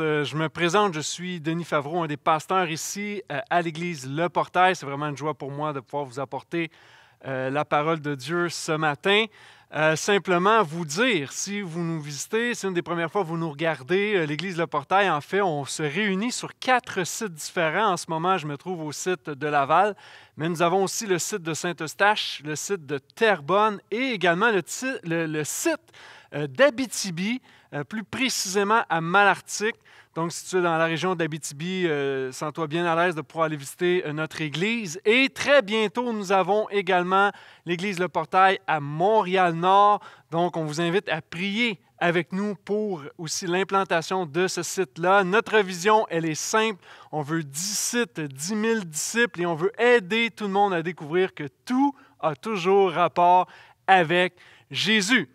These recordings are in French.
Euh, je me présente, je suis Denis Favreau, un des pasteurs ici euh, à l'église Le Portail. C'est vraiment une joie pour moi de pouvoir vous apporter euh, la parole de Dieu ce matin. simplement vous dire, si vous nous visitez, c'est une des premières fois que vous nous regardez, l'église Le Portail, en fait, on se réunit sur quatre sites différents. En ce moment, je me trouve au site de Laval, mais nous avons aussi le site de Saint-Eustache, le site de Terrebonne et également le site d'Abitibi euh, plus précisément à Malartic. Donc, si tu es dans la région d'Abitibi, euh, sens-toi bien à l'aise de pouvoir aller visiter euh, notre église. Et très bientôt, nous avons également l'église Le Portail à Montréal-Nord. Donc, on vous invite à prier avec nous pour aussi l'implantation de ce site-là. Notre vision, elle est simple. On veut 10 sites, 10 000 disciples et on veut aider tout le monde à découvrir que tout a toujours rapport avec Jésus.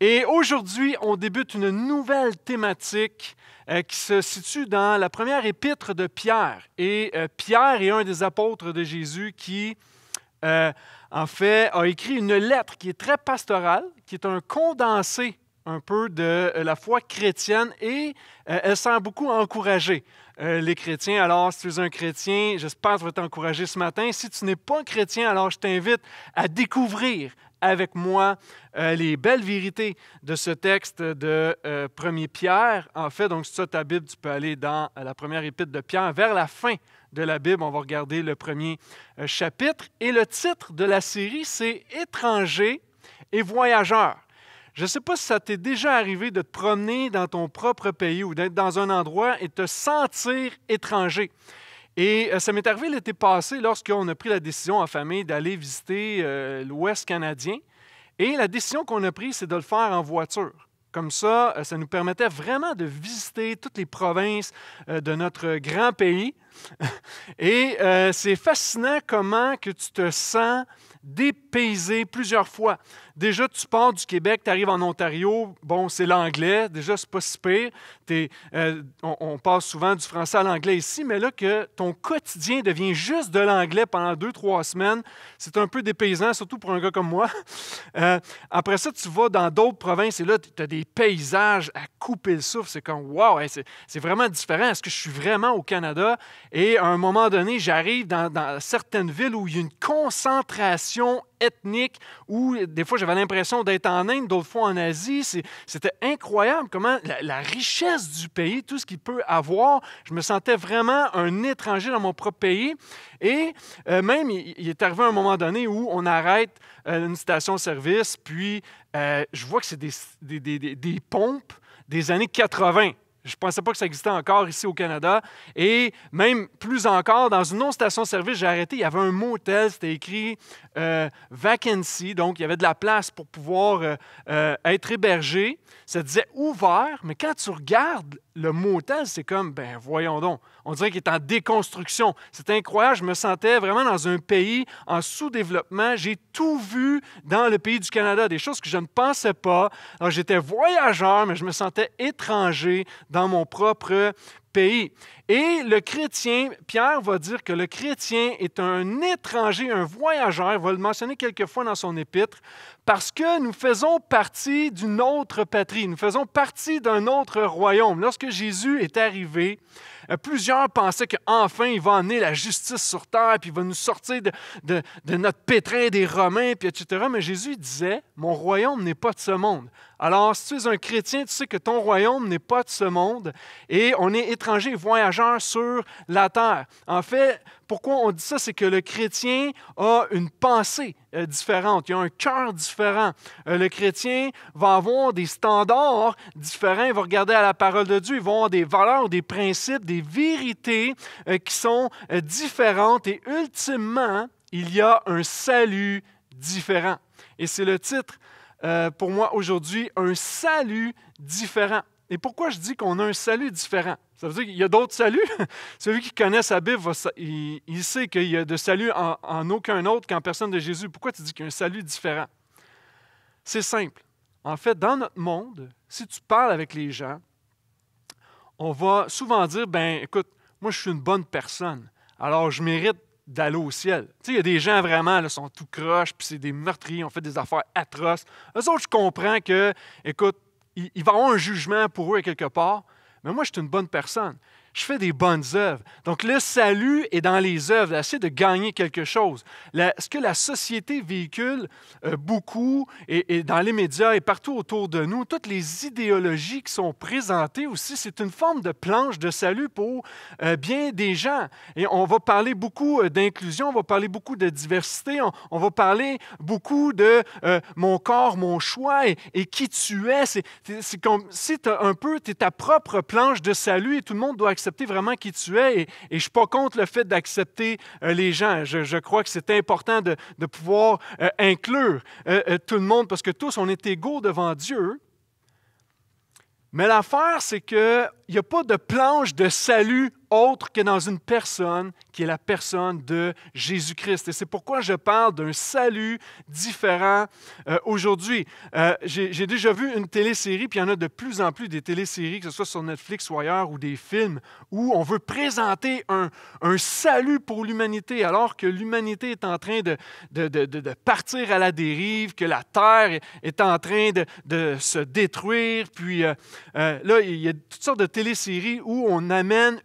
Et aujourd'hui, on débute une nouvelle thématique euh, qui se situe dans la première épître de Pierre. Et euh, Pierre est un des apôtres de Jésus qui, euh, en fait, a écrit une lettre qui est très pastorale, qui est un condensé un peu de la foi chrétienne et elle sent beaucoup encourager les chrétiens. Alors, si tu es un chrétien, j'espère que t'encourager ce matin. Si tu n'es pas chrétien, alors je t'invite à découvrir, avec moi euh, les belles vérités de ce texte de 1er euh, Pierre. En fait, donc, si tu as ta Bible, tu peux aller dans euh, la première épître de Pierre. Vers la fin de la Bible, on va regarder le premier chapitre. Et le titre de la série, c'est Étrangers et voyageurs. Je ne sais pas si ça t'est déjà arrivé de te promener dans ton propre pays ou d'être dans un endroit et te sentir étranger. Et euh, ça m'est arrivé l'été passé lorsqu'on a pris la décision en famille d'aller visiter euh, l'Ouest canadien. Et la décision qu'on a prise, c'est de le faire en voiture. Comme ça, euh, ça nous permettait vraiment de visiter toutes les provinces de notre grand pays. Et c'est fascinant comment que tu te sens dépassé paysé plusieurs fois. Déjà, tu pars du Québec, tu arrives en Ontario, bon, c'est l'anglais, déjà, c'est pas si pire. Euh, on, passe souvent du français à l'anglais ici, mais là, que ton quotidien devient juste de l'anglais pendant deux, trois semaines, c'est un peu dépaysant, surtout pour un gars comme moi. Euh, après ça, tu vas dans d'autres provinces et là, tu as des paysages à couper le souffle. C'est comme, wow, c'est vraiment différent. Est-ce que je suis vraiment au Canada? Et à un moment donné, j'arrive dans, dans certaines villes où il y a une concentration ethnique, où des fois j'avais l'impression d'être en Inde, d'autres fois en Asie. C'était incroyable comment la, richesse du pays, tout ce qu'il peut avoir, je me sentais vraiment un étranger dans mon propre pays. Et euh, même, il, est arrivé un moment donné où on arrête euh, une station-service, puis euh, je vois que c'est des, des, des, des pompes des années 80. Je ne pensais pas que ça existait encore ici au Canada. Et même plus encore, dans une non-station-service, j'ai arrêté, il y avait un motel, c'était écrit euh, vacancy, donc il y avait de la place pour pouvoir euh, euh, être hébergé. Ça disait ouvert, mais quand tu regardes le motel, c'est comme, ben voyons donc, on dirait qu'il est en déconstruction. C'est incroyable, je me sentais vraiment dans un pays en sous-développement. J'ai tout vu dans le pays du Canada, des choses que je ne pensais pas. Alors, j'étais voyageur, mais je me sentais étranger dans mon propre et le chrétien, Pierre va dire que le chrétien est un étranger, un voyageur, il va le mentionner quelquefois dans son épître, parce que nous faisons partie d'une autre patrie, nous faisons partie d'un autre royaume. Lorsque Jésus est arrivé, euh, plusieurs pensaient qu'enfin il va amener la justice sur terre, puis il va nous sortir de, notre pétrin des Romains, puis etc. Mais Jésus disait, mon royaume n'est pas de ce monde. Alors, si tu es un chrétien, tu sais que ton royaume n'est pas de ce monde, et on est étrangers voyageurs sur la terre. En fait, pourquoi on dit ça? C'est que le chrétien a une pensée euh, différente, il a un cœur différent. Euh, le chrétien va avoir des standards différents, il va regarder à la parole de Dieu, il va avoir des valeurs, des principes, des vérités euh, qui sont différentes et ultimement, il y a un salut différent. Et c'est le titre pour moi aujourd'hui, un salut différent. Et pourquoi je dis qu'on a un salut différent? Ça veut dire qu'il y a d'autres saluts. Celui qui connaît sa Bible, il, sait qu'il y a de salut en, aucun autre qu'en personne de Jésus. Pourquoi tu dis qu'il y a un salut différent? C'est simple. En fait, dans notre monde, si tu parles avec les gens, on va souvent dire, ben écoute, moi je suis une bonne personne, alors je mérite d'aller au ciel. Tu sais, il y a des gens vraiment, là, sont tout croches, puis c'est des meurtriers, ont fait des affaires atroces. Eux autres, je comprends que, écoute, il, va avoir un jugement pour eux quelque part, mais moi, je suis une bonne personne je fais des bonnes œuvres. Donc le salut est dans les œuvres, c'est de gagner quelque chose. ce que la société véhicule euh, beaucoup et, dans les médias et partout autour de nous, toutes les idéologies qui sont présentées aussi, c'est une forme de planche de salut pour euh, bien des gens. Et on va parler beaucoup euh, d'inclusion, on va parler beaucoup de diversité, on, va parler beaucoup de mon corps, mon choix et, qui tu es. C'est comme si tu un peu, tu es ta propre planche de salut et tout le monde doit accepter vraiment qui tu es. Et, je ne suis pas contre le fait d'accepter euh, les gens. Je, je crois que c'est important de, de pouvoir euh, inclure euh, tout le monde parce que tous, on est égaux devant Dieu. Mais l'affaire, c'est qu'il n'y a pas de planche de salut autre que dans une personne qui est la personne de Jésus-Christ. Et c'est pourquoi je parle d'un salut différent euh, aujourd'hui. Euh, j'ai déjà vu une télésérie, puis il y en a de plus en plus des téléséries, que ce soit sur Netflix ou ailleurs, ou des films, où on veut présenter un, un salut pour l'humanité, alors que l'humanité est en train de, de, de, de, partir à la dérive, que la Terre est en train de, se détruire. Puis euh, là, il y a toutes sortes de téléséries où on amène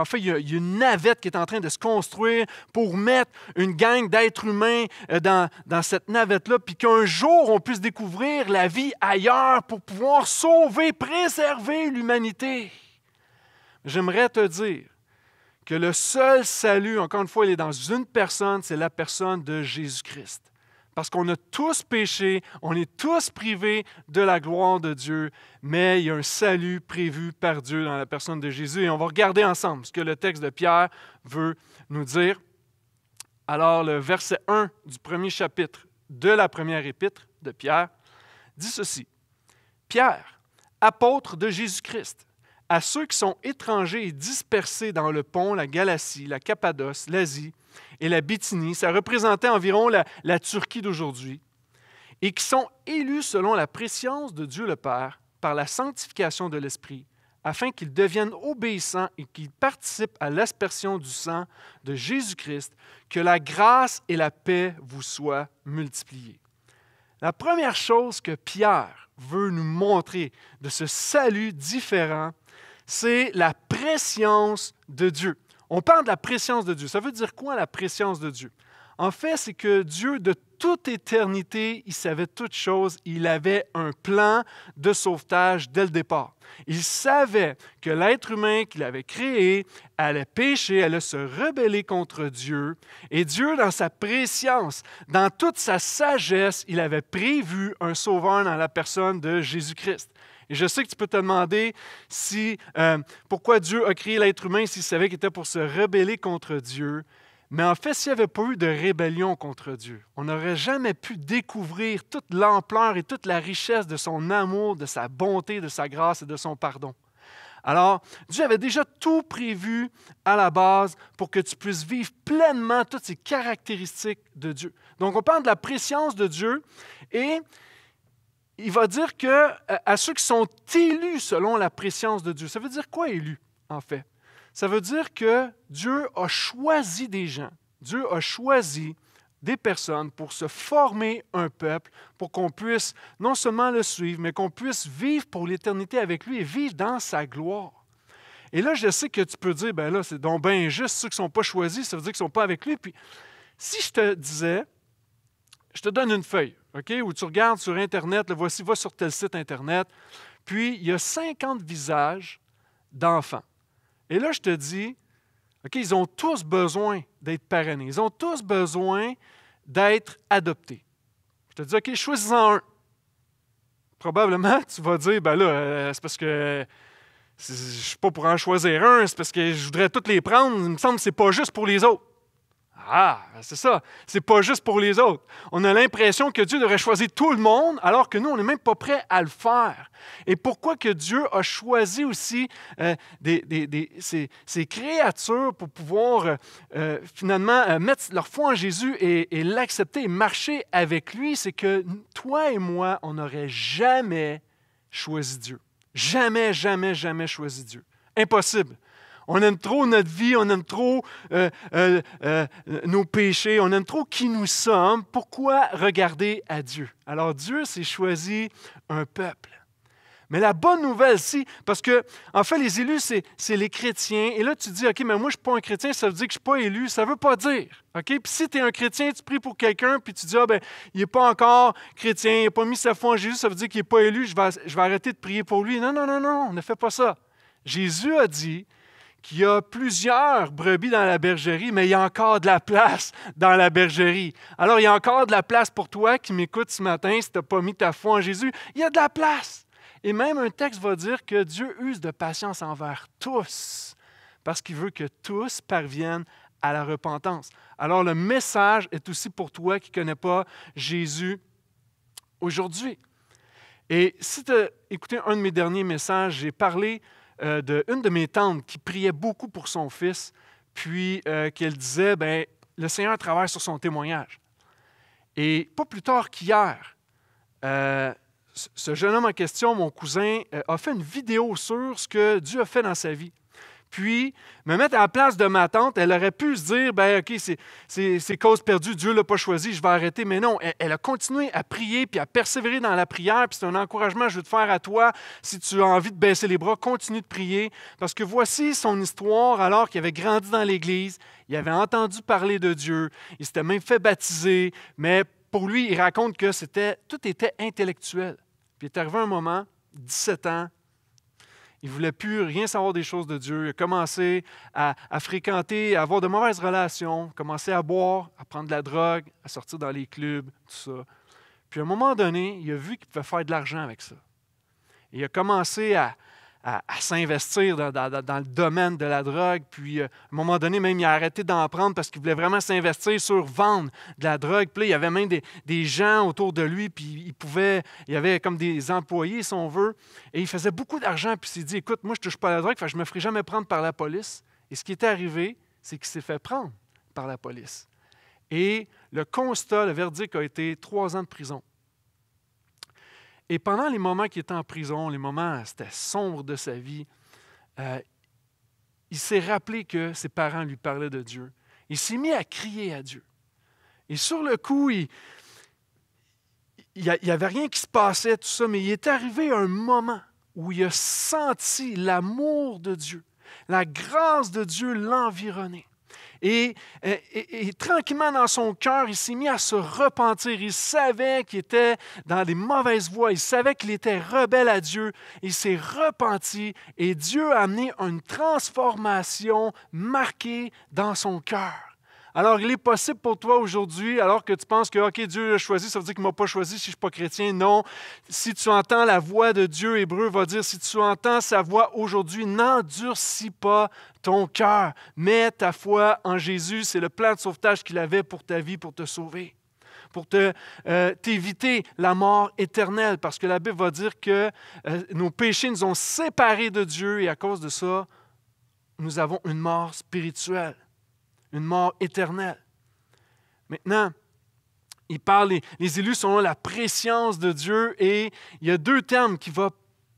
en fait, il y, a, une navette qui est en train de se construire pour mettre une gang d'êtres humains euh, dans, dans cette navette-là, puis qu'un jour, on puisse découvrir la vie ailleurs pour pouvoir sauver, préserver l'humanité. J'aimerais te dire que le seul salut, encore une fois, il est dans une personne, c'est la personne de Jésus-Christ. Parce qu'on a tous péché, on est tous privés de la gloire de Dieu, mais il y a un salut prévu par Dieu dans la personne de Jésus. Et on va regarder ensemble ce que le texte de Pierre veut nous dire. Alors, le verset 1 du premier chapitre de la première épître de Pierre dit ceci. Pierre, apôtre de Jésus-Christ, à ceux qui sont étrangers et dispersés dans le pont, la Galatie, la Cappadoce, l'Asie, et la Bithynie, ça représentait environ la, Turquie d'aujourd'hui, et qui sont élus selon la préscience de Dieu le Père par la sanctification de l'Esprit, afin qu'ils deviennent obéissants et qu'ils participent à l'aspersion du sang de Jésus-Christ, que la grâce et la paix vous soient multipliées. La première chose que Pierre veut nous montrer de ce salut différent, c'est la préscience de Dieu. On parle de la préscience de Dieu. Ça veut dire quoi la préscience de Dieu? En fait, c'est que Dieu, de toute éternité, il savait toutes choses. Il avait un plan de sauvetage dès le départ. Il savait que l'être humain qu'il avait créé allait pécher, allait se rebeller contre Dieu. Et Dieu, dans sa préscience, dans toute sa sagesse, il avait prévu un sauveur dans la personne de Jésus-Christ. Et je sais que tu peux te demander si, euh, pourquoi Dieu a créé l'être humain s'il savait qu'il était pour se rebeller contre Dieu. Mais en fait, s'il n'y avait pas eu de rébellion contre Dieu, on n'aurait jamais pu découvrir toute l'ampleur et toute la richesse de son amour, de sa bonté, de sa grâce et de son pardon. Alors, Dieu avait déjà tout prévu à la base pour que tu puisses vivre pleinement toutes ces caractéristiques de Dieu. Donc, on parle de la préscience de Dieu et il va dire que euh, à ceux qui sont élus selon la préscience de Dieu. Ça veut dire quoi élus, en fait? Ça veut dire que Dieu a choisi des gens. Dieu a choisi des personnes pour se former un peuple, pour qu'on puisse non seulement le suivre, mais qu'on puisse vivre pour l'éternité avec lui et vivre dans sa gloire. Et là, je sais que tu peux dire, ben là, c'est donc bien juste ceux qui ne sont pas choisis, ça veut dire qu'ils ne sont pas avec lui. Puis, si je te disais, je te donne une feuille, OK, où tu regardes sur Internet, le voici, va sur tel site Internet, puis il y a 50 visages d'enfants. Et là, je te dis, OK, ils ont tous besoin d'être parrainés, ils ont tous besoin d'être adoptés. Je te dis, OK, choisis-en un. Probablement, tu vas dire, ben là, euh, c'est parce que je ne suis pas pour en choisir un, c'est parce que je voudrais tous les prendre, il me semble que ce n'est pas juste pour les autres. Ah, c'est ça. C'est pas juste pour les autres. On a l'impression que Dieu devrait choisir tout le monde, alors que nous, on n'est même pas prêt à le faire. Et pourquoi que Dieu a choisi aussi euh, ces, créatures pour pouvoir euh, euh, finalement mettre leur foi en Jésus et, et l'accepter et marcher avec lui, c'est que toi et moi, on n'aurait jamais choisi Dieu. Jamais, jamais, jamais choisi Dieu. Impossible. On aime trop notre vie, on aime trop euh, euh, euh, nos péchés, on aime trop qui nous sommes. Pourquoi regarder à Dieu? Alors Dieu s'est choisi un peuple. Mais la bonne nouvelle, si, parce que, en fait, les élus, c'est les chrétiens. Et là, tu dis, OK, mais moi, je ne suis pas un chrétien, ça veut dire que je ne suis pas élu. Ça ne veut pas dire. OK? Puis si tu es un chrétien, tu pries pour quelqu'un, puis tu dis, ah, ben, il n'est pas encore chrétien, il n'a pas mis sa foi en Jésus, ça veut dire qu'il n'est pas élu, je vais, je vais arrêter de prier pour lui. Non, non, non, non, ne fais pas ça. Jésus a dit, il y a plusieurs brebis dans la bergerie, mais il y a encore de la place dans la bergerie. Alors, il y a encore de la place pour toi qui m'écoutes ce matin, si tu n'as pas mis ta foi en Jésus. Il y a de la place. Et même un texte va dire que Dieu use de patience envers tous, parce qu'il veut que tous parviennent à la repentance. Alors, le message est aussi pour toi qui ne connais pas Jésus aujourd'hui. Et si tu as écouté un de mes derniers messages, j'ai parlé euh, d'une de, mes tantes qui priait beaucoup pour son fils, puis euh, qu'elle disait, ben, le Seigneur travaille sur son témoignage. Et pas plus tard qu'hier, euh, ce jeune homme en question, mon cousin, a fait une vidéo sur ce que Dieu a fait dans sa vie puis me mettre à la place de ma tante, elle aurait pu se dire, ben OK, c'est cause perdue, Dieu ne l'a pas choisi, je vais arrêter. Mais non, elle, a continué à prier, puis à persévérer dans la prière, puis c'est un encouragement, je veux te faire à toi. Si tu as envie de baisser les bras, continue de prier. Parce que voici son histoire, alors qu'il avait grandi dans l'Église, il avait entendu parler de Dieu, il s'était même fait baptiser, mais pour lui, il raconte que c'était tout était intellectuel. Puis il est arrivé un moment, 17 ans, il ne voulait plus rien savoir des choses de Dieu. Il a commencé à, fréquenter, à avoir de mauvaises relations, commencé à boire, à prendre de la drogue, à sortir dans les clubs, tout ça. Puis à un moment donné, il a vu qu'il pouvait faire de l'argent avec ça. il a commencé à, à, s'investir dans, le domaine de la drogue. Puis, euh, à un moment donné, même, il a arrêté d'en prendre parce qu'il voulait vraiment s'investir sur vendre de la drogue. Puis il y avait même des, gens autour de lui, puis il pouvait, il y avait comme des employés, si on veut, et il faisait beaucoup d'argent. Puis il s'est dit, écoute, moi, je ne touche pas à la drogue, je ne me ferai jamais prendre par la police. Et ce qui était arrivé, c'est qu'il s'est fait prendre par la police. Et le constat, le verdict a été trois ans de prison. Et pendant les moments qu'il était en prison, les moments c'était sombre de sa vie, euh, il s'est rappelé que ses parents lui parlaient de Dieu. Il s'est mis à crier à Dieu. Et sur le coup, il n'y avait rien qui se passait, tout ça, mais il est arrivé un moment où il a senti l'amour de Dieu, la grâce de Dieu l'environner. Et, tranquillement dans son cœur, il s'est mis à se repentir. Il savait qu'il était dans des mauvaises voies. Il savait qu'il était rebelle à Dieu. Il s'est repenti et Dieu a amené une transformation marquée dans son cœur. Alors, il est possible pour toi aujourd'hui, alors que tu penses que, OK, Dieu l'a choisi, ça veut dire qu'il ne m'a pas choisi si je ne suis pas chrétien. Non. Si tu entends la voix de Dieu, Hébreu va dire, si tu entends sa voix aujourd'hui, n'endurcis pas ton cœur. Mets ta foi en Jésus. C'est le plan de sauvetage qu'il avait pour ta vie, pour te sauver, pour te, euh, t'éviter la mort éternelle. Parce que la Bible va dire que euh, nos péchés nous ont séparés de Dieu et à cause de ça, nous avons une mort spirituelle une mort éternelle. Maintenant, il parle, les, élus sont la préscience de Dieu et il y a deux termes qu'il va,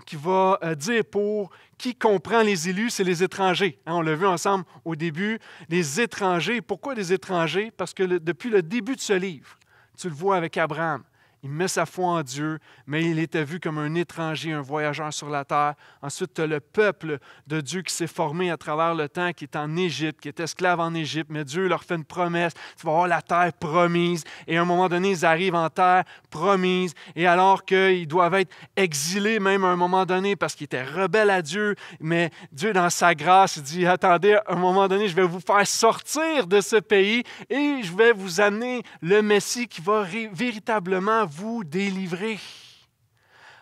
qui va euh, dire pour qui comprend les élus, c'est les étrangers. Hein, on l'a vu ensemble au début, les étrangers. Pourquoi les étrangers? Parce que depuis le début de ce livre, tu le vois avec Abraham, il met sa foi en Dieu, mais il était vu comme un étranger, un voyageur sur la terre. Ensuite, le peuple de Dieu qui s'est formé à travers le temps, qui est en Égypte, qui est esclave en Égypte, mais Dieu leur fait une promesse. Tu vas avoir la terre promise. Et à un moment donné, ils arrivent en terre promise. Et alors qu'ils doivent être exilés même à un moment donné parce qu'ils étaient rebelles à Dieu, mais Dieu, dans sa grâce, dit, attendez, à un moment donné, je vais vous faire sortir de ce pays et je vais vous amener le Messie qui va véritablement vous vous délivrer.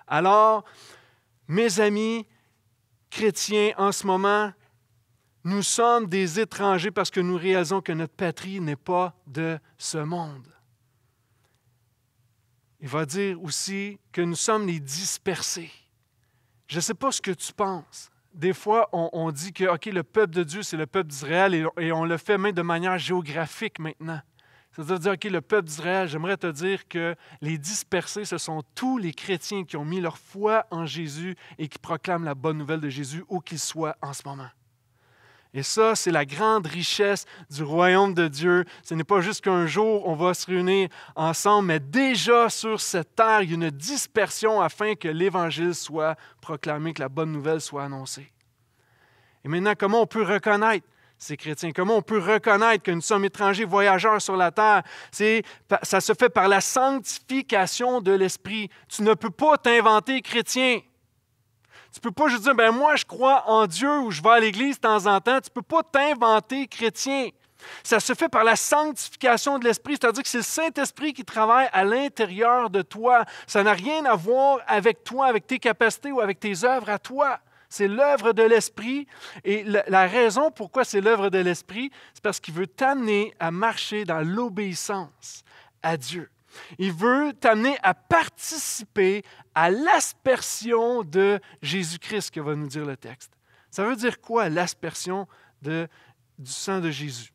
Alors, mes amis chrétiens en ce moment, nous sommes des étrangers parce que nous réalisons que notre patrie n'est pas de ce monde. Il va dire aussi que nous sommes les dispersés. Je ne sais pas ce que tu penses. Des fois, on, dit que OK, le peuple de Dieu, c'est le peuple d'Israël et, et on le fait même de manière géographique maintenant cest à dire, OK, le peuple d'Israël, j'aimerais te dire que les dispersés, ce sont tous les chrétiens qui ont mis leur foi en Jésus et qui proclament la bonne nouvelle de Jésus où qu'ils soient en ce moment. Et ça, c'est la grande richesse du royaume de Dieu. Ce n'est pas juste qu'un jour on va se réunir ensemble, mais déjà sur cette terre, il y a une dispersion afin que l'Évangile soit proclamé, que la bonne nouvelle soit annoncée. Et maintenant, comment on peut reconnaître ces chrétiens? Comment on peut reconnaître que nous sommes étrangers, voyageurs sur la terre? Ça se fait par la sanctification de l'Esprit. Tu ne peux pas t'inventer chrétien. Tu ne peux pas juste dire, ben moi je crois en Dieu ou je vais à l'église de temps en temps. Tu ne peux pas t'inventer chrétien. Ça se fait par la sanctification de l'Esprit, c'est-à-dire que c'est le Saint-Esprit qui travaille à l'intérieur de toi. Ça n'a rien à voir avec toi, avec tes capacités ou avec tes œuvres à toi. C'est l'œuvre de l'Esprit. Et la, raison pourquoi c'est l'œuvre de l'Esprit, c'est parce qu'il veut t'amener à marcher dans l'obéissance à Dieu. Il veut t'amener à participer à l'aspersion de Jésus-Christ, que va nous dire le texte. Ça veut dire quoi, l'aspersion du sang de Jésus?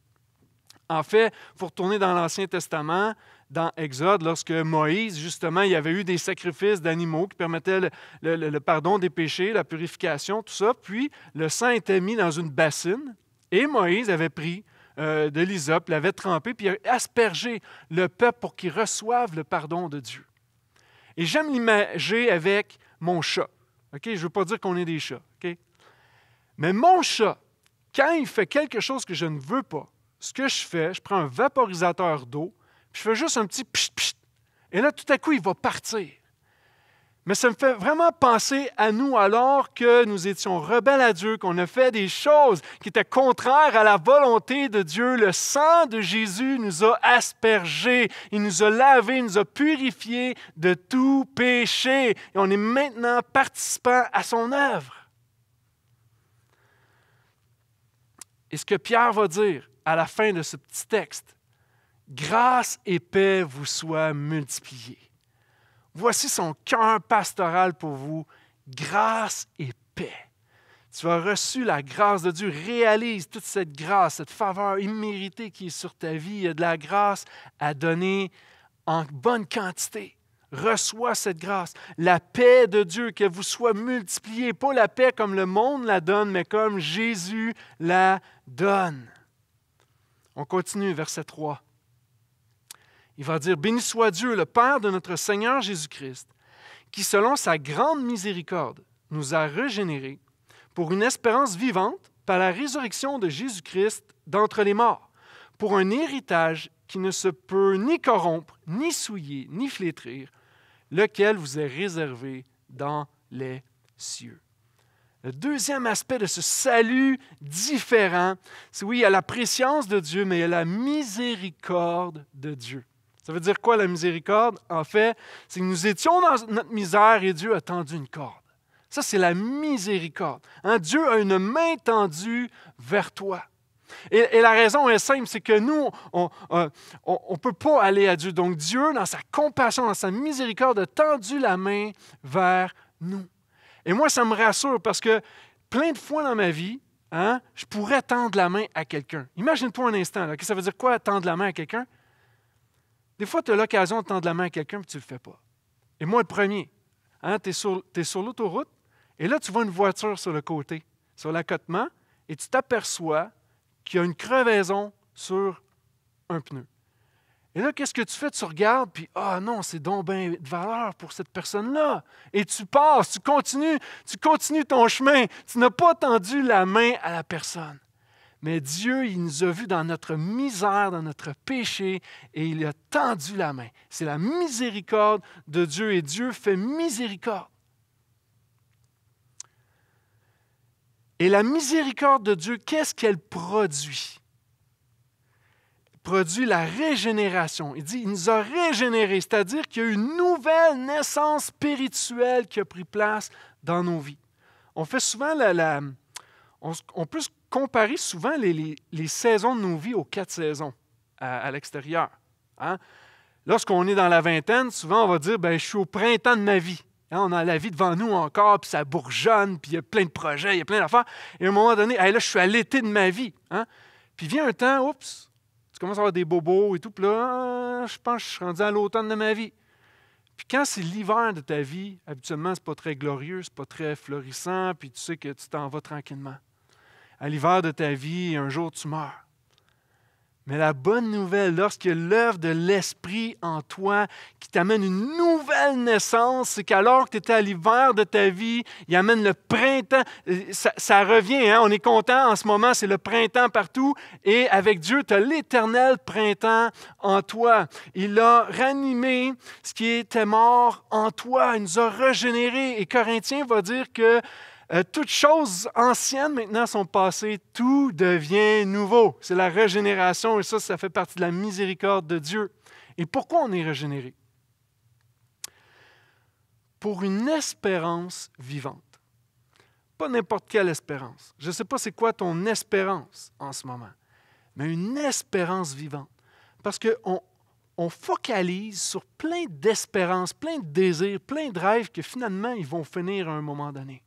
En fait, pour retourner dans l'Ancien Testament, dans Exode, lorsque Moïse, justement, il y avait eu des sacrifices d'animaux qui permettaient le, pardon des péchés, la purification, tout ça. Puis le sang était mis dans une bassine et Moïse avait pris euh, de l'hysope, l'avait trempé, puis aspergé le peuple pour qu'il reçoive le pardon de Dieu. Et j'aime l'imager avec mon chat. Je ne veux pas dire qu'on est des chats. Mais mon chat, quand il fait quelque chose que je ne veux pas, ce que je fais, je prends un vaporisateur d'eau, je fais juste un petit pchit, pchit. Et là, tout à coup, il va partir. Mais ça me fait vraiment penser à nous alors que nous étions rebelles à Dieu, qu'on a fait des choses qui étaient contraires à la volonté de Dieu. Le sang de Jésus nous a aspergés, il nous a lavés, il nous a purifiés de tout péché. Et on est maintenant participant à son œuvre. Et ce que Pierre va dire à la fin de ce petit texte, Grâce et paix vous soient multipliées. Voici son cœur pastoral pour vous. Grâce et paix. Tu as reçu la grâce de Dieu. Réalise toute cette grâce, cette faveur imméritée qui est sur ta vie. Il y a de la grâce à donner en bonne quantité. Reçois cette grâce. La paix de Dieu, qu'elle vous soit multipliée. Pas la paix comme le monde la donne, mais comme Jésus la donne. On continue, verset 3. Il va dire, Béni soit Dieu, le Père de notre Seigneur Jésus-Christ, qui, selon sa grande miséricorde, nous a régénérés pour une espérance vivante par la résurrection de Jésus-Christ d'entre les morts, pour un héritage qui ne se peut ni corrompre, ni souiller, ni flétrir, lequel vous est réservé dans les cieux. Le deuxième aspect de ce salut différent, c'est oui, il y a la préscience de Dieu, mais il y a la miséricorde de Dieu. Ça veut dire quoi la miséricorde? En fait, c'est que nous étions dans notre misère et Dieu a tendu une corde. Ça, c'est la miséricorde. Hein, Dieu a une main tendue vers toi. Et, la raison est simple, c'est que nous, on euh, ne peut pas aller à Dieu. Donc Dieu, dans sa compassion, dans sa miséricorde, a tendu la main vers nous. Et moi, ça me rassure parce que plein de fois dans ma vie, hein, je pourrais tendre la main à quelqu'un. Imagine-toi un instant, que ça veut dire quoi tendre la main à quelqu'un? Des fois, tu as l'occasion de tendre la main à quelqu'un et tu ne le fais pas. Et moi, le premier, hein, tu es sur, l'autoroute et là, tu vois une voiture sur le côté, sur l'accotement, et tu t'aperçois qu'il y a une crevaison sur un pneu. Et là, qu'est-ce que tu fais? Tu regardes, puis ah non, c'est donc bien de valeur pour cette personne-là. Et tu passes, tu continues, tu continues ton chemin. Tu n'as pas tendu la main à la personne. Mais Dieu, il nous a vus dans notre misère, dans notre péché, et il a tendu la main. C'est la miséricorde de Dieu, et Dieu fait miséricorde. Et la miséricorde de Dieu, qu'est-ce qu'elle produit? Elle produit la régénération. Il dit, il nous a régénérés, c'est-à-dire qu'il y a une nouvelle naissance spirituelle qui a pris place dans nos vies. On fait souvent la... on, on peut comparer souvent les, saisons de nos vies aux quatre saisons à, l'extérieur. Hein. Lorsqu'on est dans la vingtaine, souvent on va dire ben, Je suis au printemps de ma vie. Hein. on a la vie devant nous encore, puis ça bourgeonne, puis il y a plein de projets, il y a plein d'affaires. Et à un moment donné, là, je suis à l'été de ma vie. Hein. Puis vient un temps, oups, tu commences à avoir des bobos et tout, puis là, ah, je pense que je suis rendu à l'automne de ma vie. Puis quand c'est l'hiver de ta vie, habituellement, n'est pas très glorieux, n'est pas très florissant, puis tu sais que tu t'en vas tranquillement à l'hiver de ta vie un jour tu meurs. Mais la bonne nouvelle, lorsque l'œuvre de l'Esprit en toi qui t'amène une nouvelle naissance, c'est qu'alors que tu étais à l'hiver de ta vie, il amène le printemps. Euh, ça, revient, hein? on est content en ce moment, c'est le printemps partout. Et avec Dieu, tu as l'éternel printemps en toi. Il a ranimé ce qui était mort en toi. Il nous a régénérés. Et Corinthiens va dire que euh, toutes choses anciennes maintenant sont passées, tout devient nouveau. C'est la régénération et ça, ça fait partie de la miséricorde de Dieu. Et pourquoi on est régénéré? Pour une espérance vivante. Pas n'importe quelle espérance. Je ne sais pas c'est quoi ton espérance en ce moment, mais une espérance vivante. Parce qu'on on focalise sur plein d'espérances, plein de désirs, plein de rêves que finalement, ils vont finir à un moment donné.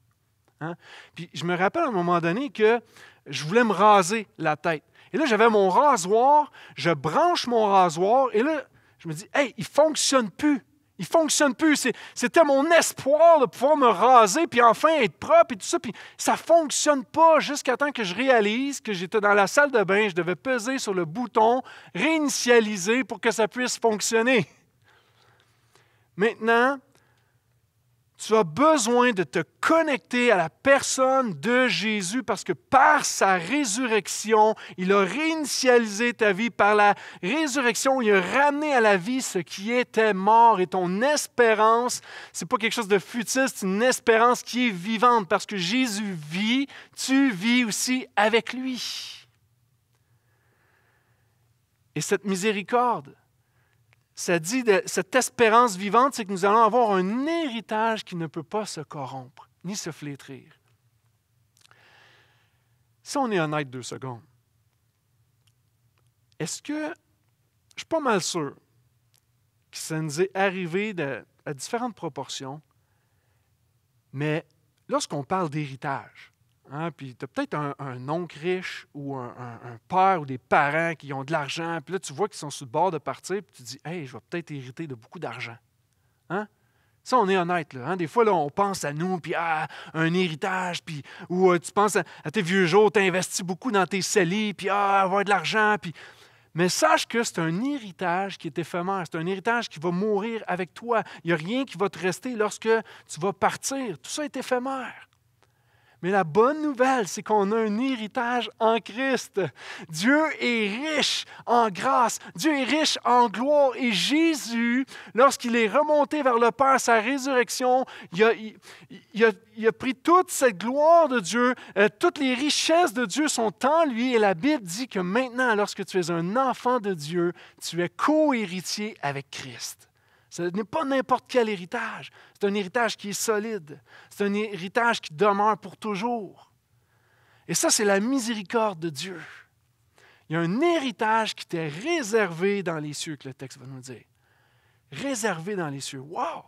Hein? Puis je me rappelle à un moment donné que je voulais me raser la tête. Et là, j'avais mon rasoir, je branche mon rasoir, et là, je me dis, hey, il fonctionne plus. Il fonctionne plus. C'était mon espoir de pouvoir me raser, puis enfin être propre et tout ça. Puis ça fonctionne pas jusqu'à temps que je réalise que j'étais dans la salle de bain, je devais peser sur le bouton, réinitialiser pour que ça puisse fonctionner. Maintenant, tu as besoin de te connecter à la personne de Jésus parce que par sa résurrection, il a réinitialisé ta vie. Par la résurrection, il a ramené à la vie ce qui était mort et ton espérance, c'est pas quelque chose de futile, c'est une espérance qui est vivante parce que Jésus vit, tu vis aussi avec lui. Et cette miséricorde, ça dit cette espérance vivante, c'est que nous allons avoir un héritage qui ne peut pas se corrompre ni se flétrir. Si on est honnête deux secondes, est-ce que je suis pas mal sûr que ça nous est arrivé à différentes proportions, mais lorsqu'on parle d'héritage, Hein, puis tu as peut-être un, oncle riche ou un, père ou des parents qui ont de l'argent. Puis là, tu vois qu'ils sont sur le bord de partir. Puis tu dis, hey, je vais peut-être hériter de beaucoup d'argent. Hein? Ça, on est honnête. Hein. Des fois, là, on pense à nous, puis à un héritage, puis ou euh, tu penses à, tes vieux jours, tu investi beaucoup dans tes salis, puis à ah, avoir de l'argent. Mais sache que c'est un héritage qui est éphémère. C'est un héritage qui va mourir avec toi. Il n'y a rien qui va te rester lorsque tu vas partir. Tout ça est éphémère. Mais la bonne nouvelle, c'est qu'on a un héritage en Christ. Dieu est riche en grâce, Dieu est riche en gloire. Et Jésus, lorsqu'il est remonté vers le Père, sa résurrection, il a, pris toute cette gloire de Dieu, euh, toutes les richesses de Dieu sont en lui. Et la Bible dit que maintenant, lorsque tu es un enfant de Dieu, tu es co-héritier avec Christ. Ce n'est pas n'importe quel héritage. C'est un héritage qui est solide. C'est un héritage qui demeure pour toujours. Et ça, c'est la miséricorde de Dieu. Il y a un héritage qui t'est réservé dans les cieux, que le texte va nous dire. Réservé dans les cieux. Wow!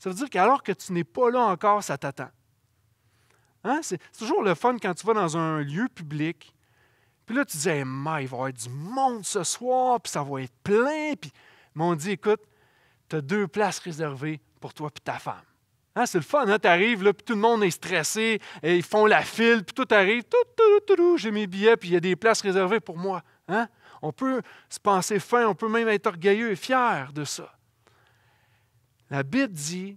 Ça veut dire qu'alors que tu n'es pas là encore, ça t'attend. Hein? C'est toujours le fun quand tu vas dans un lieu public. Puis là, tu dis, il va y avoir du monde ce soir, puis ça va être plein. Puis, mais on dit, écoute, tu as deux places réservées pour toi et ta femme. Hein, c'est le fun, hein? tu arrives, puis tout le monde est stressé, ils font la file, puis tout arrive, tout, tout, tout, tout j'ai mes billets, puis il y a des places réservées pour moi. Hein? On peut se penser fin, on peut même être orgueilleux et fier de ça. La Bible dit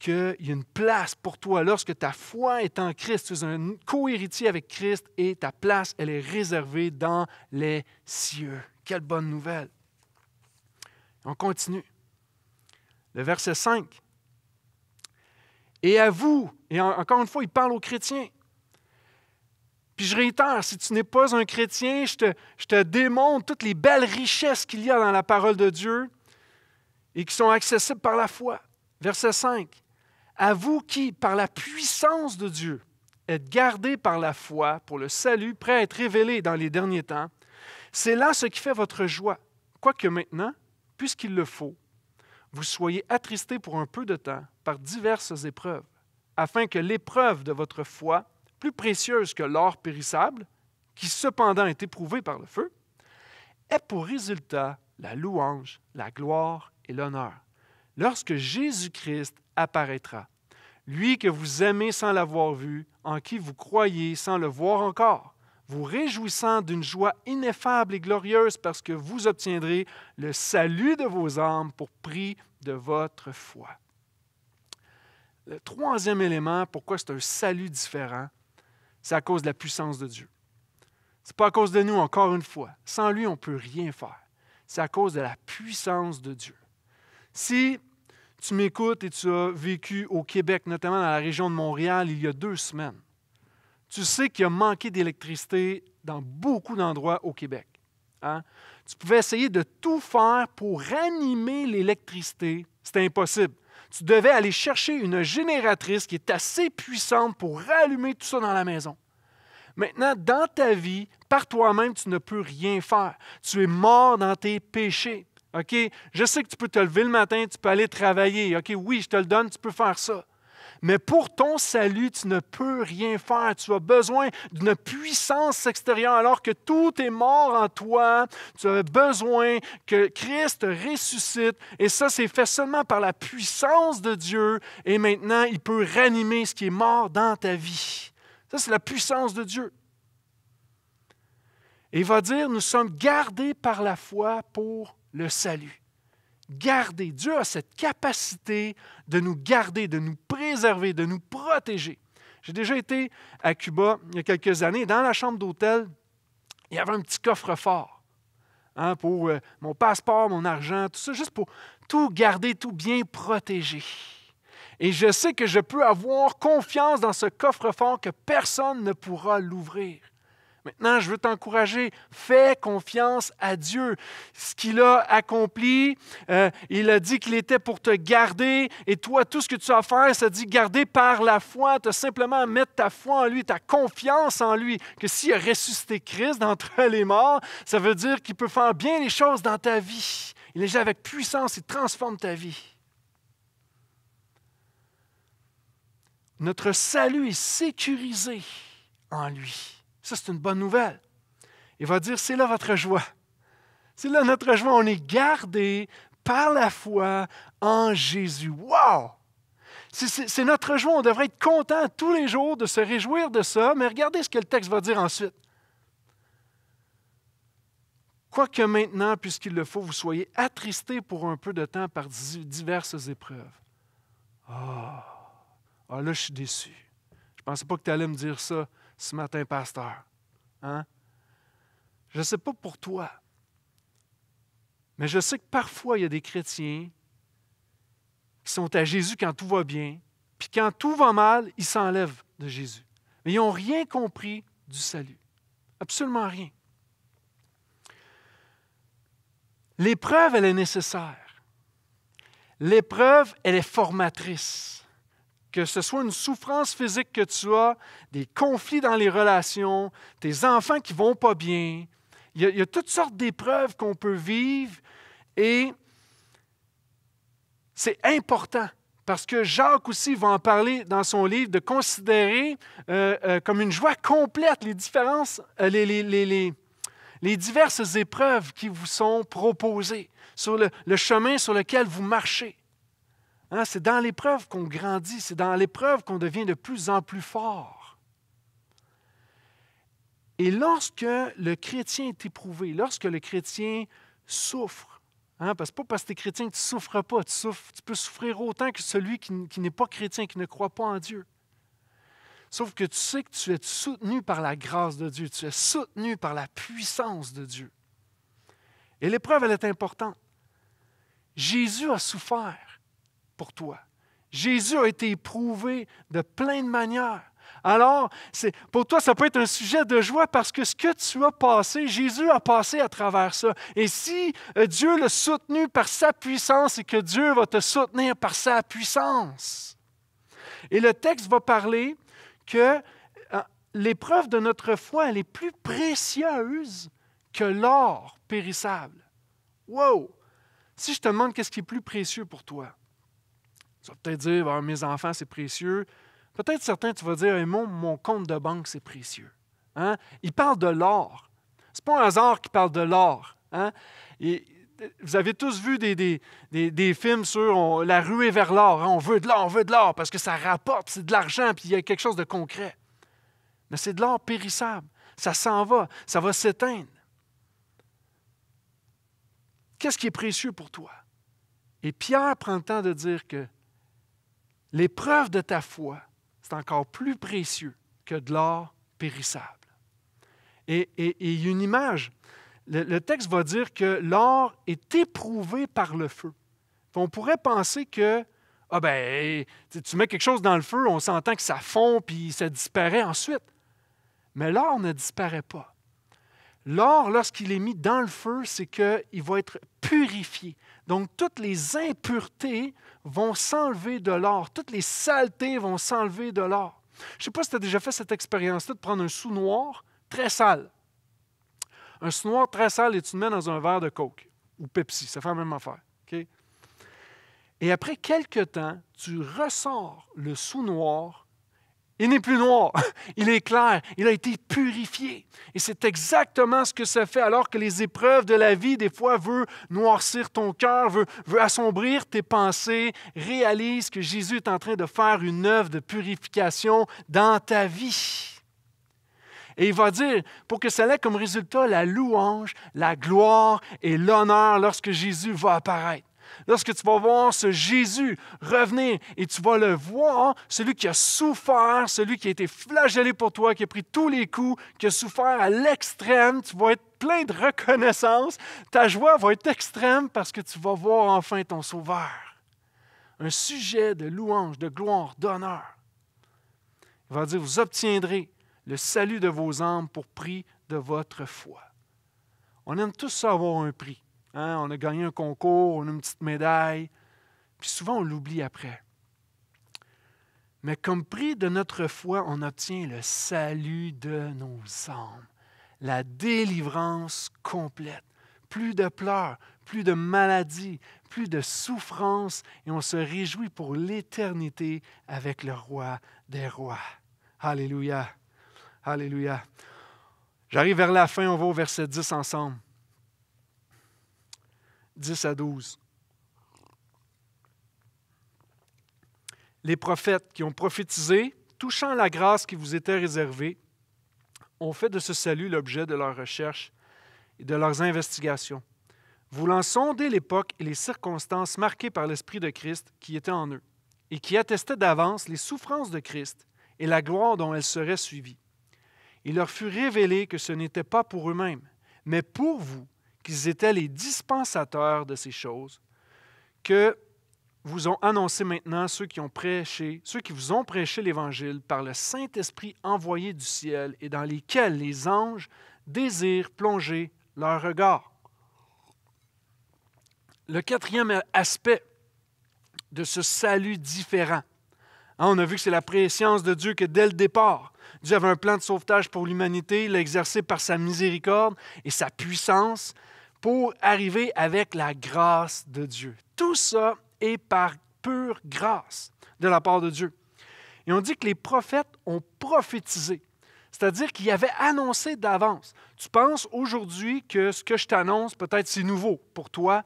qu'il y a une place pour toi lorsque ta foi est en Christ. Tu es un co-héritier avec Christ et ta place, elle est réservée dans les cieux. Quelle bonne nouvelle. On continue verset 5. Et à vous, et encore une fois, il parle aux chrétiens. Puis je réitère, si tu n'es pas un chrétien, je te, je te démontre toutes les belles richesses qu'il y a dans la parole de Dieu et qui sont accessibles par la foi. Verset 5. À vous qui, par la puissance de Dieu, êtes gardés par la foi pour le salut, prêt à être révélé dans les derniers temps, c'est là ce qui fait votre joie, quoique maintenant, puisqu'il le faut, vous soyez attristés pour un peu de temps par diverses épreuves, afin que l'épreuve de votre foi, plus précieuse que l'or périssable, qui cependant est éprouvée par le feu, ait pour résultat la louange, la gloire et l'honneur, lorsque Jésus-Christ apparaîtra, lui que vous aimez sans l'avoir vu, en qui vous croyez sans le voir encore vous réjouissant d'une joie ineffable et glorieuse parce que vous obtiendrez le salut de vos âmes pour prix de votre foi. Le troisième élément, pourquoi c'est un salut différent, c'est à cause de la puissance de Dieu. Ce n'est pas à cause de nous, encore une fois. Sans lui, on ne peut rien faire. C'est à cause de la puissance de Dieu. Si tu m'écoutes et tu as vécu au Québec, notamment dans la région de Montréal, il y a deux semaines, tu sais qu'il y a manqué d'électricité dans beaucoup d'endroits au Québec. Hein? Tu pouvais essayer de tout faire pour ranimer l'électricité. C'était impossible. Tu devais aller chercher une génératrice qui est assez puissante pour rallumer tout ça dans la maison. Maintenant, dans ta vie, par toi-même, tu ne peux rien faire. Tu es mort dans tes péchés. OK? Je sais que tu peux te lever le matin, tu peux aller travailler. OK? Oui, je te le donne, tu peux faire ça. Mais pour ton salut, tu ne peux rien faire. Tu as besoin d'une puissance extérieure alors que tout est mort en toi. Tu as besoin que Christ ressuscite. Et ça, c'est fait seulement par la puissance de Dieu. Et maintenant, il peut ranimer ce qui est mort dans ta vie. Ça, c'est la puissance de Dieu. Et il va dire, nous sommes gardés par la foi pour le salut garder. Dieu a cette capacité de nous garder, de nous préserver, de nous protéger. J'ai déjà été à Cuba il y a quelques années. Dans la chambre d'hôtel, il y avait un petit coffre-fort hein, pour euh, mon passeport, mon argent, tout ça, juste pour tout garder, tout bien protéger. Et je sais que je peux avoir confiance dans ce coffre-fort que personne ne pourra l'ouvrir. Maintenant, je veux t'encourager, fais confiance à Dieu. Ce qu'il a accompli, euh, il a dit qu'il était pour te garder, et toi, tout ce que tu as à faire, ça dit garder par la foi. Tu as simplement mettre ta foi en lui, ta confiance en lui, que s'il a ressuscité Christ d'entre les morts, ça veut dire qu'il peut faire bien les choses dans ta vie. Il est déjà avec puissance, il transforme ta vie. Notre salut est sécurisé en lui. Ça, c'est une bonne nouvelle. Il va dire, c'est là votre joie. C'est là notre joie. On est gardé par la foi en Jésus. Wow! C'est notre joie. On devrait être content tous les jours de se réjouir de ça, mais regardez ce que le texte va dire ensuite. Quoique maintenant, puisqu'il le faut, vous soyez attristés pour un peu de temps par diverses épreuves. Oh, ah, là, je suis déçu. Je ne pensais pas que tu allais me dire ça ce matin, pasteur. Hein? Je ne sais pas pour toi, mais je sais que parfois, il y a des chrétiens qui sont à Jésus quand tout va bien, puis quand tout va mal, ils s'enlèvent de Jésus. Mais ils n'ont rien compris du salut. Absolument rien. L'épreuve, elle est nécessaire. L'épreuve, elle est formatrice que ce soit une souffrance physique que tu as, des conflits dans les relations, tes enfants qui vont pas bien. Il y a, toutes sortes d'épreuves qu'on peut vivre et c'est important parce que Jacques aussi va en parler dans son livre, de considérer euh, euh, comme une joie complète les différences, euh, les, diverses épreuves qui vous sont proposées, sur le chemin sur lequel vous marchez. Hein, c'est dans l'épreuve qu'on grandit, c'est dans l'épreuve qu'on devient de plus en plus fort. Et lorsque le chrétien est éprouvé, lorsque le chrétien souffre, hein, parce que pas parce que tu es chrétien que tu ne souffres pas, tu, souffres, tu peux souffrir autant que celui qui, qui n'est pas chrétien, qui ne croit pas en Dieu. Sauf que tu sais que tu es soutenu par la grâce de Dieu, tu es soutenu par la puissance de Dieu. Et l'épreuve, elle est importante. Jésus a souffert pour toi. Jésus a été éprouvé de plein de manières. Alors, pour toi, ça peut être un sujet de joie parce que ce que tu as passé, Jésus a passé à travers ça. Et si euh, Dieu l'a soutenu par sa puissance et que Dieu va te soutenir par sa puissance. Et le texte va parler que euh, l'épreuve de notre foi, elle est plus précieuse que l'or périssable. Wow! Si je te demande qu'est-ce qui est plus précieux pour toi, vas peut-être dire, ah, mes enfants, c'est précieux. Peut-être certains, tu vas dire, eh, mon, compte de banque, c'est précieux. Hein? Il parle de l'or. Ce n'est pas un hasard qu'il parle de l'or. Hein? vous avez tous vu des, des, films sur la ruée vers l'or. Hein? On veut de l'or, on veut de l'or parce que ça rapporte, c'est de l'argent, puis il y a quelque chose de concret. Mais c'est de l'or périssable. Ça s'en va, ça va s'éteindre. Qu'est-ce qui est précieux pour toi? Et Pierre prend le temps de dire que L'épreuve de ta foi, c'est encore plus précieux que de l'or périssable. Et, y a une image, le, texte va dire que l'or est éprouvé par le feu. On pourrait penser que ah ben, tu mets quelque chose dans le feu, on s'entend que ça fond puis ça disparaît ensuite. Mais l'or ne disparaît pas. L'or, lorsqu'il est mis dans le feu, c'est qu'il va être purifié. Donc toutes les impuretés vont s'enlever de l'or, toutes les saletés vont s'enlever de l'or. Je ne sais pas si tu as déjà fait cette expérience-là de prendre un sou noir très sale. Un sou noir très sale et tu le mets dans un verre de coke ou Pepsi, ça fait la même affaire. Et après quelques temps, tu ressors le sou noir il n'est plus noir, il est clair, il a été purifié. Et c'est exactement ce que ça fait alors que les épreuves de la vie, des fois, veulent noircir ton cœur, veulent, assombrir tes pensées. Réalise que Jésus est en train de faire une œuvre de purification dans ta vie. Et il va dire, pour que cela ait comme résultat la louange, la gloire et l'honneur lorsque Jésus va apparaître. Lorsque tu vas voir ce Jésus revenir et tu vas le voir, celui qui a souffert, celui qui a été flagellé pour toi, qui a pris tous les coups, qui a souffert à l'extrême, tu vas être plein de reconnaissance. Ta joie va être extrême parce que tu vas voir enfin ton Sauveur. Un sujet de louange, de gloire, d'honneur. Il va dire, vous obtiendrez le salut de vos âmes pour prix de votre foi. On aime tous avoir un prix. Hein, on a gagné un concours, on a une petite médaille. Puis souvent, on l'oublie après. Mais comme prix de notre foi, on obtient le salut de nos âmes, la délivrance complète. Plus de pleurs, plus de maladies, plus de souffrances, et on se réjouit pour l'éternité avec le roi des rois. Alléluia. Alléluia. J'arrive vers la fin, on va au verset 10 ensemble. 10 à 12. Les prophètes qui ont prophétisé, touchant la grâce qui vous était réservée, ont fait de ce salut l'objet de leurs recherches et de leurs investigations, voulant sonder l'époque et les circonstances marquées par l'Esprit de Christ qui était en eux, et qui attestait d'avance les souffrances de Christ et la gloire dont elles seraient suivies. Il leur fut révélé que ce n'était pas pour eux-mêmes, mais pour vous qu'ils étaient les dispensateurs de ces choses que vous ont annoncé maintenant ceux qui ont prêché, ceux qui vous ont prêché l'Évangile par le Saint-Esprit envoyé du ciel et dans lesquels les anges désirent plonger leur regard. Le quatrième aspect de ce salut différent, hein, on a vu que c'est la préscience de Dieu que dès le départ, Dieu avait un plan de sauvetage pour l'humanité, l'a exercé par sa miséricorde et sa puissance, pour arriver avec la grâce de Dieu. Tout ça est par pure grâce de la part de Dieu. Et on dit que les prophètes ont prophétisé, c'est-à-dire qu'ils avaient annoncé d'avance. Tu penses aujourd'hui que ce que je t'annonce, peut-être c'est nouveau pour toi,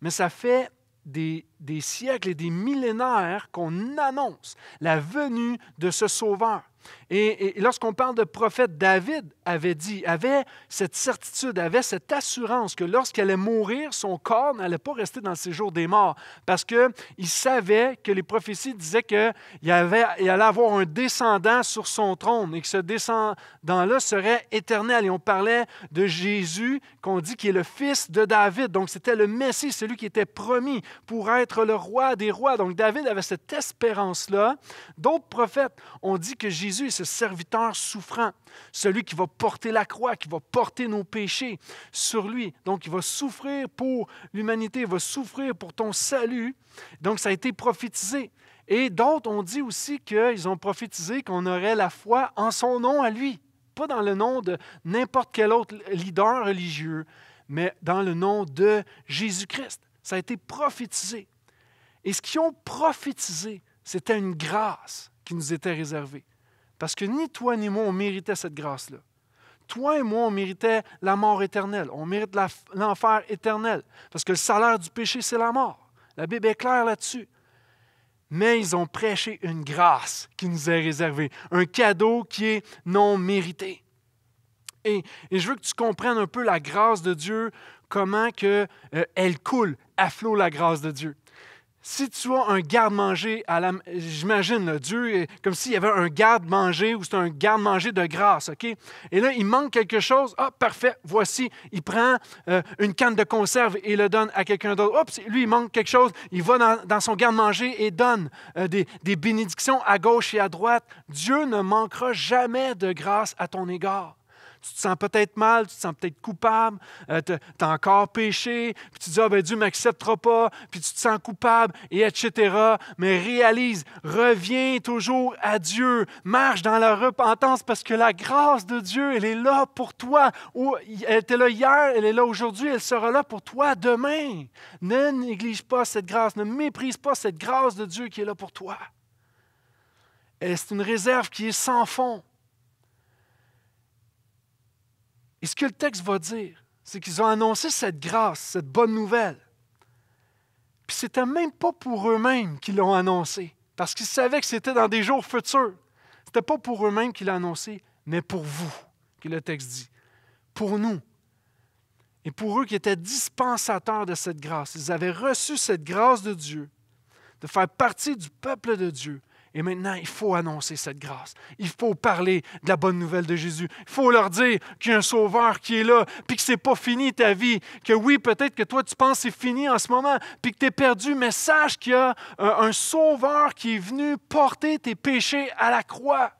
mais ça fait des, des siècles et des millénaires qu'on annonce la venue de ce Sauveur. Et, lorsqu'on parle de prophète, David avait dit, avait cette certitude, avait cette assurance que lorsqu'il allait mourir, son corps n'allait pas rester dans le séjour des morts, parce qu'il savait que les prophéties disaient qu'il il allait avoir un descendant sur son trône et que ce descendant-là serait éternel. Et on parlait de Jésus, qu'on dit qu'il est le fils de David. Donc c'était le Messie, celui qui était promis pour être le roi des rois. Donc David avait cette espérance-là. D'autres prophètes ont dit que Jésus Jésus est ce serviteur souffrant, celui qui va porter la croix, qui va porter nos péchés sur lui. Donc, il va souffrir pour l'humanité, il va souffrir pour ton salut. Donc, ça a été prophétisé. Et d'autres ont dit aussi qu'ils ont prophétisé qu'on aurait la foi en son nom à lui, pas dans le nom de n'importe quel autre leader religieux, mais dans le nom de Jésus-Christ. Ça a été prophétisé. Et ce qu'ils ont prophétisé, c'était une grâce qui nous était réservée. Parce que ni toi ni moi, on méritait cette grâce-là. Toi et moi, on méritait la mort éternelle. On mérite l'enfer éternel. Parce que le salaire du péché, c'est la mort. La Bible est claire là-dessus. Mais ils ont prêché une grâce qui nous est réservée, un cadeau qui est non mérité. Et, je veux que tu comprennes un peu la grâce de Dieu, comment que, euh, elle coule à la grâce de Dieu si tu as un garde-manger, à j'imagine, Dieu, comme s'il y avait un garde-manger ou c'est un garde-manger de grâce, OK? Et là, il manque quelque chose. Ah, parfait, voici. Il prend euh, une canne de conserve et le donne à quelqu'un d'autre. Oups, lui, il manque quelque chose. Il va dans, son garde-manger et donne euh, des bénédictions à gauche et à droite. Dieu ne manquera jamais de grâce à ton égard. Tu te sens peut-être mal, tu te sens peut-être coupable, euh, tu as encore péché, puis tu dis, ah ben Dieu ne m'acceptera pas, puis tu te sens coupable, et etc. Mais réalise, reviens toujours à Dieu, marche dans la repentance parce que la grâce de Dieu, elle est là pour toi. Elle était là hier, elle est là aujourd'hui, elle sera là pour toi demain. Ne néglige pas cette grâce, ne méprise pas cette grâce de Dieu qui est là pour toi. C'est une réserve qui est sans fond. Et ce que le texte va dire, c'est qu'ils ont annoncé cette grâce, cette bonne nouvelle. Puis c'était même pas pour eux-mêmes qu'ils l'ont annoncé, parce qu'ils savaient que c'était dans des jours futurs. C'était pas pour eux-mêmes qu'ils l'ont annoncé, mais pour vous, que le texte dit. Pour nous. Et pour eux qui étaient dispensateurs de cette grâce. Ils avaient reçu cette grâce de Dieu, de faire partie du peuple de Dieu, et maintenant, il faut annoncer cette grâce. Il faut parler de la bonne nouvelle de Jésus. Il faut leur dire qu'il y a un sauveur qui est là, puis que ce n'est pas fini ta vie. Que oui, peut-être que toi, tu penses que c'est fini en ce moment, puis que tu es perdu, mais sache qu'il y a euh, un sauveur qui est venu porter tes péchés à la croix.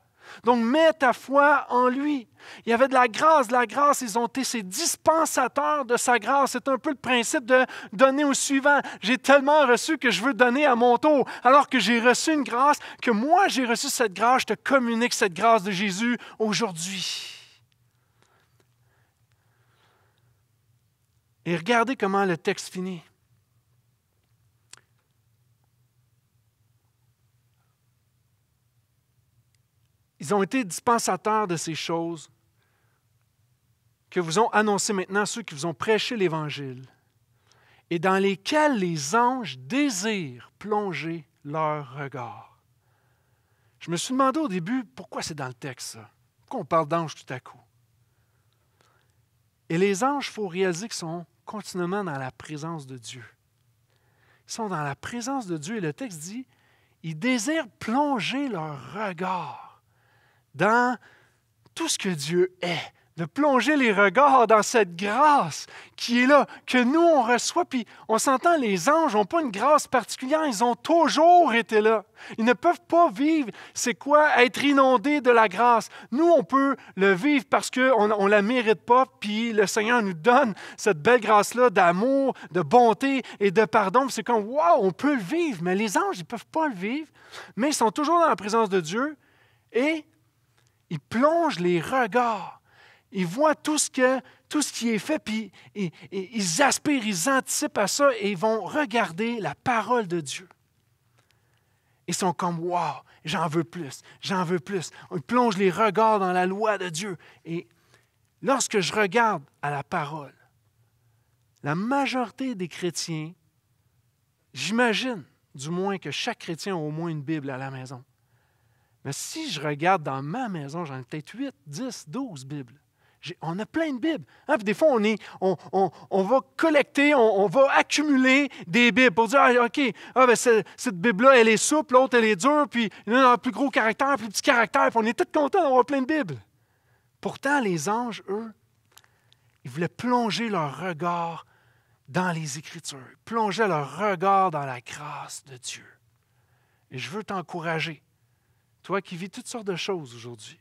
Donc mets ta foi en lui. Il y avait de la grâce, de la grâce, ils ont été ces dispensateurs de sa grâce. C'est un peu le principe de donner au suivant. J'ai tellement reçu que je veux donner à mon tour, alors que j'ai reçu une grâce, que moi j'ai reçu cette grâce, je te communique cette grâce de Jésus aujourd'hui. Et regardez comment le texte finit. Ils ont été dispensateurs de ces choses que vous ont annoncées maintenant ceux qui vous ont prêché l'Évangile et dans lesquelles les anges désirent plonger leur regard. Je me suis demandé au début pourquoi c'est dans le texte, ça? Pourquoi on parle d'anges tout à coup? Et les anges, il faut réaliser qu'ils sont continuellement dans la présence de Dieu. Ils sont dans la présence de Dieu et le texte dit, ils désirent plonger leur regard dans tout ce que Dieu est, de plonger les regards dans cette grâce qui est là, que nous, on reçoit, puis on s'entend, les anges n'ont pas une grâce particulière, ils ont toujours été là. Ils ne peuvent pas vivre, c'est quoi être inondé de la grâce. Nous, on peut le vivre parce qu'on ne on la mérite pas, puis le Seigneur nous donne cette belle grâce-là d'amour, de bonté et de pardon. C'est comme, wow, on peut le vivre, mais les anges, ils ne peuvent pas le vivre, mais ils sont toujours dans la présence de Dieu et ils plongent les regards. Ils voient tout ce, que, tout ce qui est fait, puis ils, aspirent, ils anticipent à ça et ils vont regarder la parole de Dieu. Ils sont comme wow, j'en veux plus, j'en veux plus. Ils plongent les regards dans la loi de Dieu. Et lorsque je regarde à la parole, la majorité des chrétiens, j'imagine du moins que chaque chrétien a au moins une Bible à la maison. Mais si je regarde dans ma maison, j'en ai peut-être 8, 10, 12 Bibles. On a plein de Bibles. Hein, des fois, on, est, on, va collecter, on, va accumuler des Bibles pour dire ah, OK, ah, ben, cette Bible-là, elle est souple, l'autre, elle est dure, puis il y a un plus gros caractère, plus petit caractère, puis on est tous contents d'avoir plein de Bibles. Pourtant, les anges, eux, ils voulaient plonger leur regard dans les Écritures, plonger leur regard dans la grâce de Dieu. Et je veux t'encourager toi qui vis toutes sortes de choses aujourd'hui,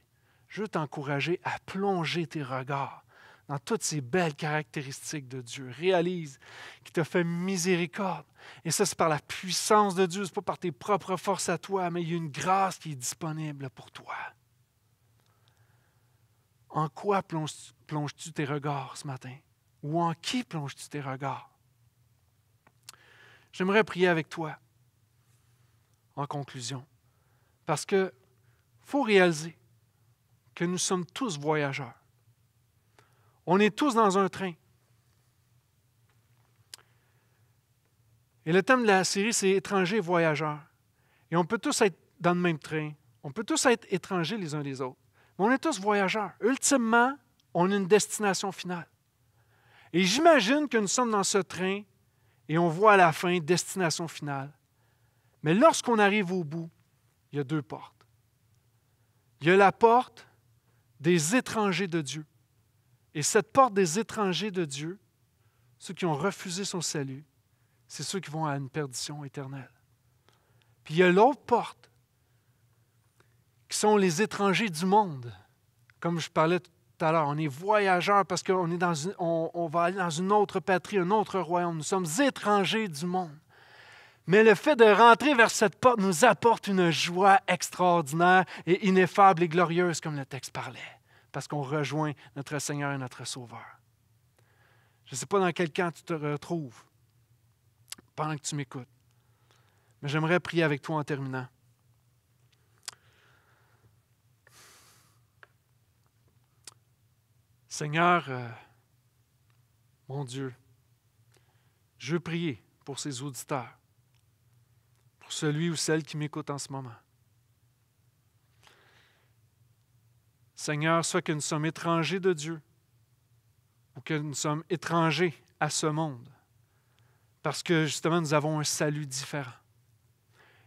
je veux t'encourager à plonger tes regards dans toutes ces belles caractéristiques de Dieu. Réalise qu'il t'a fait miséricorde. Et ça, c'est par la puissance de Dieu, ce n'est pas par tes propres forces à toi, mais il y a une grâce qui est disponible pour toi. En quoi plonges-tu tes regards ce matin? Ou en qui plonges-tu tes regards? J'aimerais prier avec toi en conclusion. Parce que faut réaliser que nous sommes tous voyageurs. On est tous dans un train. Et le thème de la série, c'est étrangers voyageurs. Et on peut tous être dans le même train. On peut tous être étrangers les uns les autres. Mais on est tous voyageurs. Ultimement, on a une destination finale. Et j'imagine que nous sommes dans ce train et on voit à la fin destination finale. Mais lorsqu'on arrive au bout, il y a deux portes. Il y a la porte des étrangers de Dieu. Et cette porte des étrangers de Dieu, ceux qui ont refusé son salut, c'est ceux qui vont à une perdition éternelle. Puis il y a l'autre porte, qui sont les étrangers du monde. Comme je parlais tout à l'heure, on est voyageurs parce qu'on on, va aller dans une autre patrie, un autre royaume. Nous sommes étrangers du monde. Mais le fait de rentrer vers cette porte nous apporte une joie extraordinaire et ineffable et glorieuse, comme le texte parlait, parce qu'on rejoint notre Seigneur et notre Sauveur. Je ne sais pas dans quel camp tu te retrouves pendant que tu m'écoutes, mais j'aimerais prier avec toi en terminant. Seigneur, euh, mon Dieu, je veux prier pour ces auditeurs celui ou celle qui m'écoute en ce moment. Seigneur, soit que nous sommes étrangers de Dieu ou que nous sommes étrangers à ce monde, parce que justement nous avons un salut différent.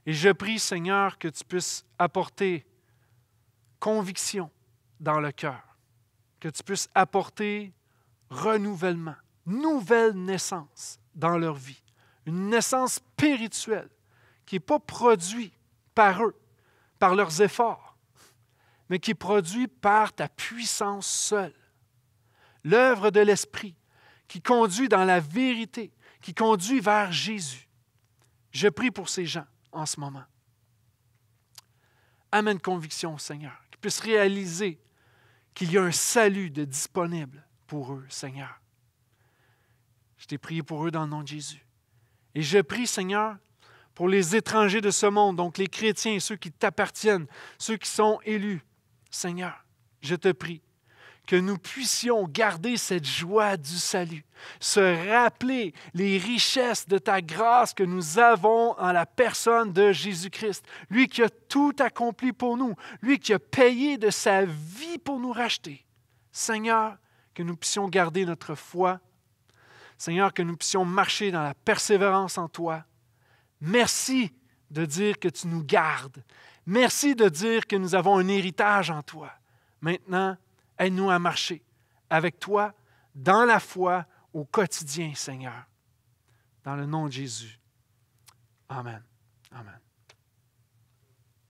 Et je prie, Seigneur, que tu puisses apporter conviction dans le cœur, que tu puisses apporter renouvellement, nouvelle naissance dans leur vie, une naissance spirituelle qui n'est pas produit par eux, par leurs efforts, mais qui est produit par ta puissance seule. L'œuvre de l'Esprit qui conduit dans la vérité, qui conduit vers Jésus. Je prie pour ces gens en ce moment. Amène conviction Seigneur, qu'ils puissent réaliser qu'il y a un salut de disponible pour eux, Seigneur. Je t'ai prié pour eux dans le nom de Jésus. Et je prie, Seigneur, pour les étrangers de ce monde, donc les chrétiens, ceux qui t'appartiennent, ceux qui sont élus. Seigneur, je te prie que nous puissions garder cette joie du salut, se rappeler les richesses de ta grâce que nous avons en la personne de Jésus-Christ, lui qui a tout accompli pour nous, lui qui a payé de sa vie pour nous racheter. Seigneur, que nous puissions garder notre foi. Seigneur, que nous puissions marcher dans la persévérance en toi. Merci de dire que tu nous gardes. Merci de dire que nous avons un héritage en toi. Maintenant, aide-nous à marcher avec toi dans la foi au quotidien, Seigneur. Dans le nom de Jésus. Amen. Amen.